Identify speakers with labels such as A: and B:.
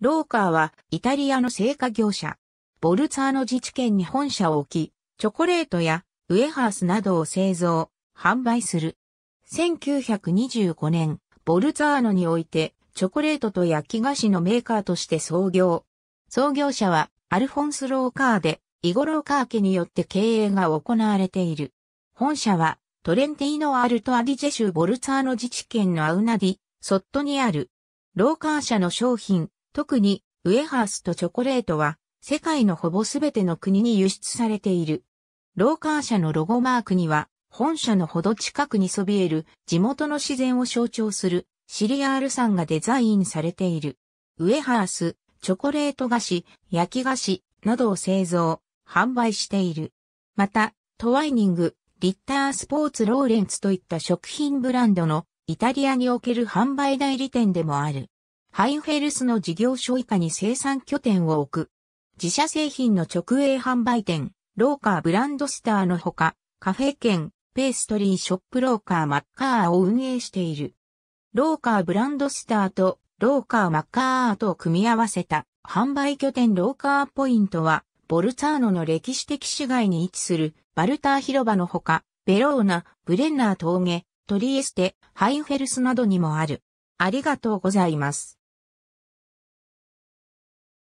A: ローカーはイタリアの製菓業者。ボルツァーノ自治県に本社を置き、チョコレートやウエハースなどを製造、販売する。1925年、ボルツァーノにおいてチョコレートと焼き菓子のメーカーとして創業。創業者はアルフォンス・ローカーで、イゴローカー家によって経営が行われている。本社はトレンティーノ・アルト・アディジェ州ボルツァーノ自治県のアウナディ、ソットにある。ローカー社の商品、特にウエハースとチョコレートは世界のほぼすべての国に輸出されている。ローカー社のロゴマークには本社のほど近くにそびえる地元の自然を象徴するシリアールさんがデザインされている。ウエハース、チョコレート菓子、焼き菓子などを製造、販売している。また、トワイニング、リッタースポーツローレンツといった食品ブランドのイタリアにおける販売代理店でもある。ハイフェルスの事業所以下に生産拠点を置く。自社製品の直営販売店、ローカーブランドスターのほか、カフェ兼、ペーストリーショップローカーマッカーを運営している。ローカーブランドスターとローカーマッカーとを組み合わせた販売拠点ローカーポイントは、ボルツァーノの歴史的市街に位置するバルター広場のほか、ベローナ、ブレンナー峠、トリエステ、ハイフェルスなどにもある。ありがとうございます。